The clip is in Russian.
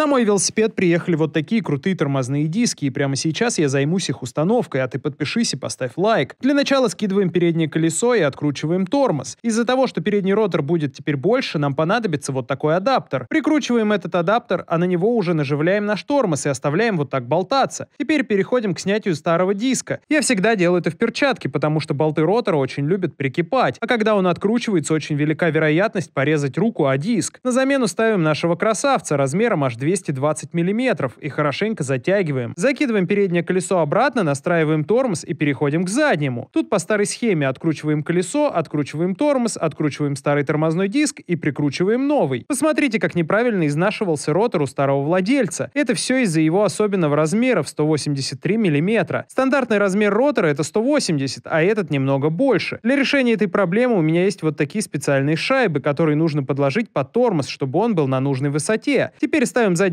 На мой велосипед приехали вот такие крутые тормозные диски, и прямо сейчас я займусь их установкой, а ты подпишись и поставь лайк. Для начала скидываем переднее колесо и откручиваем тормоз. Из-за того, что передний ротор будет теперь больше, нам понадобится вот такой адаптер. Прикручиваем этот адаптер, а на него уже наживляем наш тормоз и оставляем вот так болтаться. Теперь переходим к снятию старого диска. Я всегда делаю это в перчатке, потому что болты ротора очень любят прикипать, а когда он откручивается, очень велика вероятность порезать руку о диск. На замену ставим нашего красавца размером аж 2 220 мм и хорошенько затягиваем. Закидываем переднее колесо обратно, настраиваем тормоз и переходим к заднему. Тут по старой схеме откручиваем колесо, откручиваем тормоз, откручиваем старый тормозной диск и прикручиваем новый. Посмотрите, как неправильно изнашивался ротор у старого владельца. Это все из-за его особенного размера в 183 мм. Стандартный размер ротора это 180, а этот немного больше. Для решения этой проблемы у меня есть вот такие специальные шайбы, которые нужно подложить под тормоз, чтобы он был на нужной высоте. Теперь ставим